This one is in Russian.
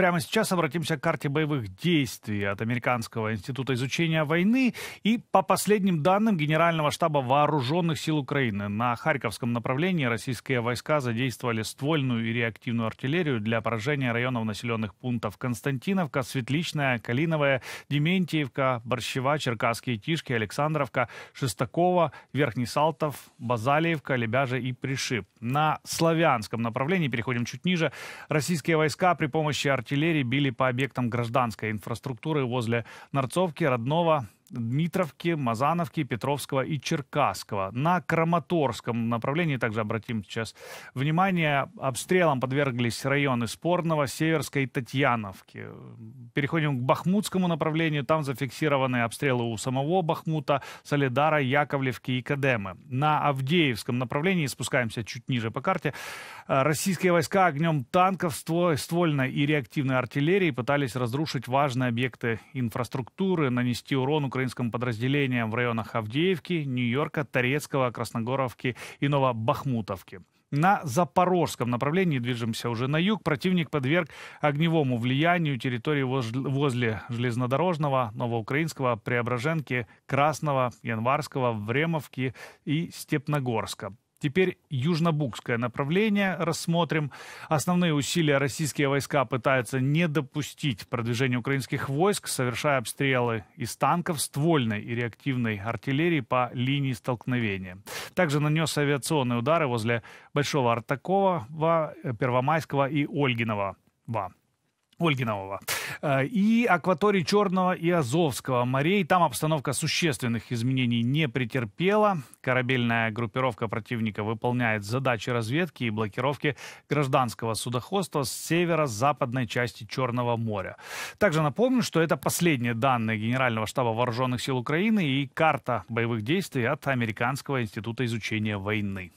Прямо сейчас обратимся к карте боевых действий от Американского института изучения войны и по последним данным Генерального штаба Вооруженных сил Украины. На Харьковском направлении российские войска задействовали ствольную и реактивную артиллерию для поражения районов населенных пунктов Константиновка, Светличная, Калиновая, Дементьевка, Борщева, Черкасские Тишки, Александровка, Шестакова, Верхний Салтов, Базалиевка, Лебяжа и Пришиб. На славянском направлении, переходим чуть ниже, российские войска при помощи артиллерии артиллерии били по объектам гражданской инфраструктуры возле Нарцовки, Родного, Дмитровки, Мазановки, Петровского и Черкасского. На Краматорском направлении, также обратим сейчас внимание, обстрелом подверглись районы Спорного, Северской и Татьяновки. Переходим к Бахмутскому направлению. Там зафиксированы обстрелы у самого Бахмута, Солидара, Яковлевки и Кадемы. На Авдеевском направлении, спускаемся чуть ниже по карте, э, российские войска огнем танков, ствольной и реактивной артиллерии пытались разрушить важные объекты инфраструктуры, нанести урон Украине украинским подразделениям в районах Авдеевки, Нью-Йорка, Торецкого, Красногоровки и Новобахмутовки. На запорожском направлении, движемся уже на юг, противник подверг огневому влиянию территории возле железнодорожного, новоукраинского, Преображенки, Красного, Январского, Времовки и Степногорска. Теперь южнобукское направление рассмотрим. Основные усилия российские войска пытаются не допустить продвижения украинских войск, совершая обстрелы из танков, ствольной и реактивной артиллерии по линии столкновения. Также нанес авиационные удары возле Большого Артакова, Первомайского и Ольгинова. Ольгинового э, и акватории Черного и Азовского морей. Там обстановка существенных изменений не претерпела. Корабельная группировка противника выполняет задачи разведки и блокировки гражданского судоходства с северо-западной части Черного моря. Также напомню, что это последние данные Генерального штаба Вооруженных сил Украины и карта боевых действий от Американского института изучения войны.